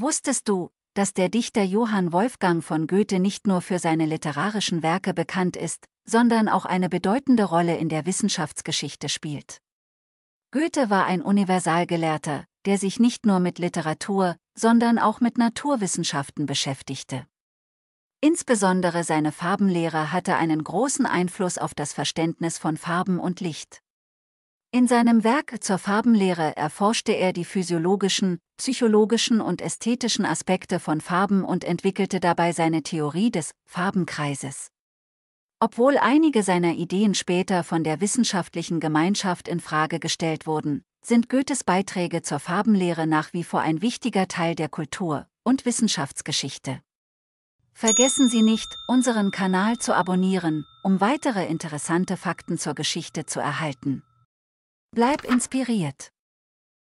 Wusstest du, dass der Dichter Johann Wolfgang von Goethe nicht nur für seine literarischen Werke bekannt ist, sondern auch eine bedeutende Rolle in der Wissenschaftsgeschichte spielt? Goethe war ein Universalgelehrter, der sich nicht nur mit Literatur, sondern auch mit Naturwissenschaften beschäftigte. Insbesondere seine Farbenlehre hatte einen großen Einfluss auf das Verständnis von Farben und Licht. In seinem Werk zur Farbenlehre erforschte er die physiologischen, psychologischen und ästhetischen Aspekte von Farben und entwickelte dabei seine Theorie des Farbenkreises. Obwohl einige seiner Ideen später von der wissenschaftlichen Gemeinschaft in Frage gestellt wurden, sind Goethes Beiträge zur Farbenlehre nach wie vor ein wichtiger Teil der Kultur- und Wissenschaftsgeschichte. Vergessen Sie nicht, unseren Kanal zu abonnieren, um weitere interessante Fakten zur Geschichte zu erhalten. Bleib inspiriert.